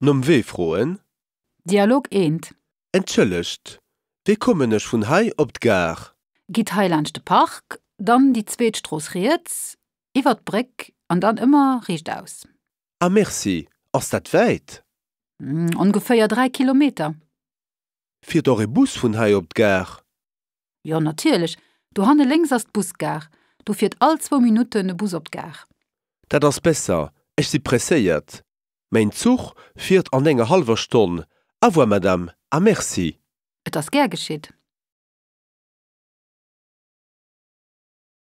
Num wee froen? Dialog eenent. Entschuldigt. Wie kommenech vun Hai op d Gar? Git Heiland de Park, dann die Zzweetstroos Reets, iwwer d Breck und dann immer richicht aus. ah, Merci, Ist dat weit? Mm, hm, ongeféier 3 Kilometer. Fi dore Bus von Hai op d Gar? Ja natürlich. du hanne lengs as d Busgar, du firt all zwei Minuten e Bus op d Gar. Das ist besser, Ech si presséiert. Mein Zug firiert an enger halver Stonn, awo madame a ah, Merci. Et as ger geschitt.